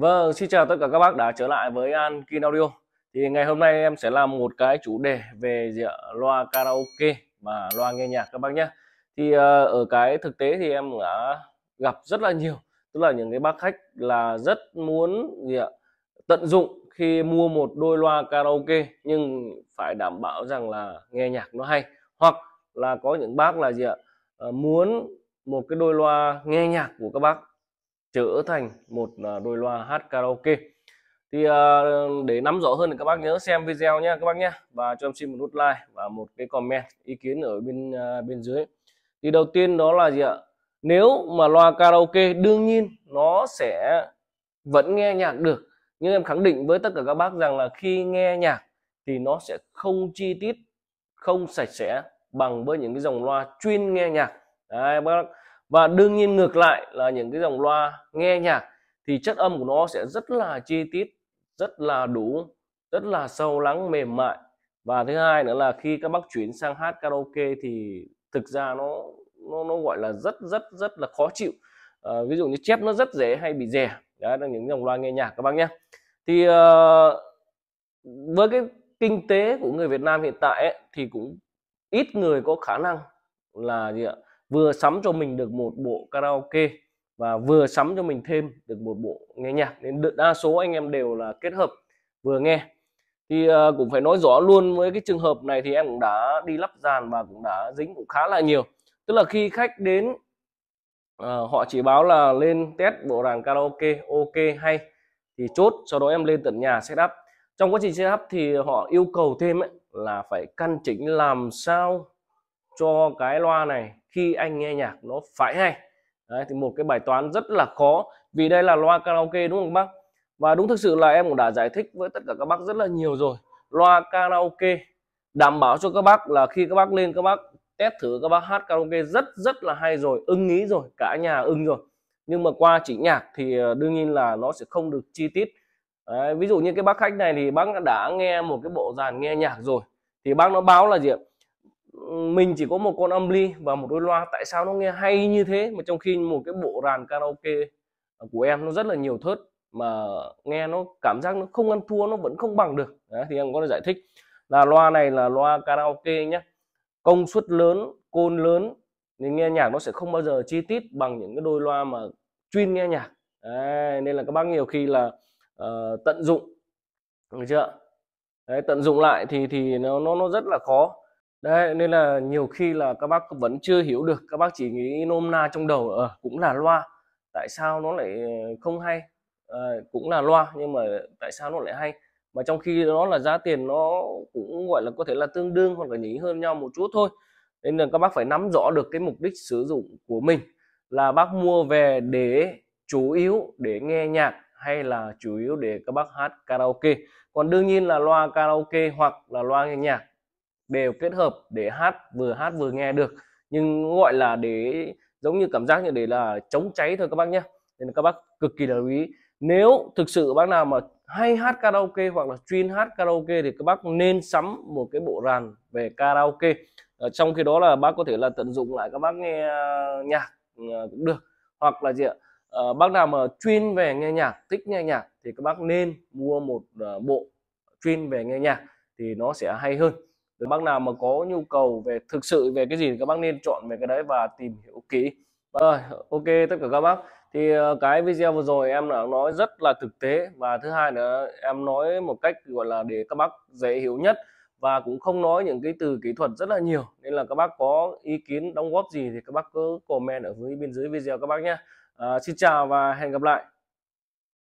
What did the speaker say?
Vâng, xin chào tất cả các bác đã trở lại với An Kin Audio. Thì ngày hôm nay em sẽ làm một cái chủ đề về gì loa karaoke và loa nghe nhạc các bác nhé. Thì ờ, ở cái thực tế thì em đã gặp rất là nhiều, tức là những cái bác khách là rất muốn gì ạ? tận dụng khi mua một đôi loa karaoke nhưng phải đảm bảo rằng là nghe nhạc nó hay hoặc là có những bác là gì ạ? Ờ, muốn một cái đôi loa nghe nhạc của các bác trở thành một à, đôi loa hát karaoke thì à, để nắm rõ hơn thì các bác nhớ xem video nhé các bác nhé và cho em xin một nút like và một cái comment ý kiến ở bên à, bên dưới thì đầu tiên đó là gì ạ nếu mà loa karaoke đương nhiên nó sẽ vẫn nghe nhạc được nhưng em khẳng định với tất cả các bác rằng là khi nghe nhạc thì nó sẽ không chi tiết không sạch sẽ bằng với những cái dòng loa chuyên nghe nhạc Đấy, bác và đương nhiên ngược lại là những cái dòng loa nghe nhạc thì chất âm của nó sẽ rất là chi tiết rất là đủ rất là sâu lắng mềm mại và thứ hai nữa là khi các bác chuyển sang hát karaoke thì thực ra nó nó nó gọi là rất rất rất là khó chịu à, ví dụ như chép nó rất dễ hay bị rẻ đó là những dòng loa nghe nhạc các bác nhé thì uh, với cái kinh tế của người Việt Nam hiện tại ấy, thì cũng ít người có khả năng là gì ạ vừa sắm cho mình được một bộ karaoke và vừa sắm cho mình thêm được một bộ nghe nhạc nên đa số anh em đều là kết hợp vừa nghe thì uh, cũng phải nói rõ luôn với cái trường hợp này thì em cũng đã đi lắp dàn và cũng đã dính cũng khá là nhiều tức là khi khách đến uh, họ chỉ báo là lên test bộ đàn karaoke ok hay thì chốt sau đó em lên tận nhà setup trong quá trình setup thì họ yêu cầu thêm ấy, là phải căn chỉnh làm sao cho cái loa này khi anh nghe nhạc nó phải hay đấy, thì một cái bài toán rất là khó vì đây là loa karaoke đúng không bác và đúng thực sự là em cũng đã giải thích với tất cả các bác rất là nhiều rồi loa karaoke đảm bảo cho các bác là khi các bác lên các bác test thử các bác hát karaoke rất rất là hay rồi ưng ý rồi cả nhà ưng rồi nhưng mà qua chỉ nhạc thì ờ, đương nhiên là nó sẽ không được chi tiết Đấy, ví dụ như cái bác khách này thì bác đã nghe một cái bộ dàn nghe nhạc rồi thì bác nó báo là gì ạ mình chỉ có một con âm ly và một đôi loa tại sao nó nghe hay như thế mà trong khi một cái bộ ràn karaoke của em nó rất là nhiều thớt mà nghe nó cảm giác nó không ăn thua nó vẫn không bằng được Đấy, thì em có thể giải thích là loa này là loa karaoke nhé công suất lớn côn lớn nên nghe nhạc nó sẽ không bao giờ chi tiết bằng những cái đôi loa mà chuyên nghe nhạc Đấy, nên là các bác nhiều khi là uh, tận dụng được chưa Đấy, tận dụng lại thì thì nó nó nó rất là khó đấy nên là nhiều khi là các bác vẫn chưa hiểu được các bác chỉ nghĩ nôm na trong đầu ở à, ờ, cũng là loa tại sao nó lại không hay à, cũng là loa nhưng mà tại sao nó lại hay mà trong khi đó là giá tiền nó cũng gọi là có thể là tương đương hoặc là nhí hơn nhau một chút thôi nên là các bác phải nắm rõ được cái mục đích sử dụng của mình là bác mua về để chủ yếu để nghe nhạc hay là chủ yếu để các bác hát karaoke còn đương nhiên là loa karaoke hoặc là loa nghe nhạc đều kết hợp để hát vừa hát vừa nghe được nhưng gọi là để giống như cảm giác như để là chống cháy thôi các bác nhé nên các bác cực kỳ lưu ý nếu thực sự bác nào mà hay hát karaoke hoặc là chuyên hát karaoke thì các bác nên sắm một cái bộ ràn về karaoke ở ờ, trong khi đó là bác có thể là tận dụng lại các bác nghe ờ, nhạc ờ, cũng được hoặc là gì ạ à, bác nào mà chuyên về nghe nhạc thích nghe nhạc thì các bác nên mua một bộ chuyên về nghe nhạc thì nó sẽ hay hơn các bác nào mà có nhu cầu về thực sự về cái gì thì các bác nên chọn về cái đấy và tìm hiểu kỹ. Rồi, vâng ok tất cả các bác. Thì ờ, cái video vừa rồi em đã nói rất là thực tế và thứ hai nữa em nói một cách gọi là để các bác dễ hiểu nhất và cũng không nói những cái từ kỹ thuật rất là nhiều nên là các bác có ý kiến đóng góp gì thì các bác cứ comment ở dưới bên dưới video các bác nhé. À, xin chào và hẹn gặp lại.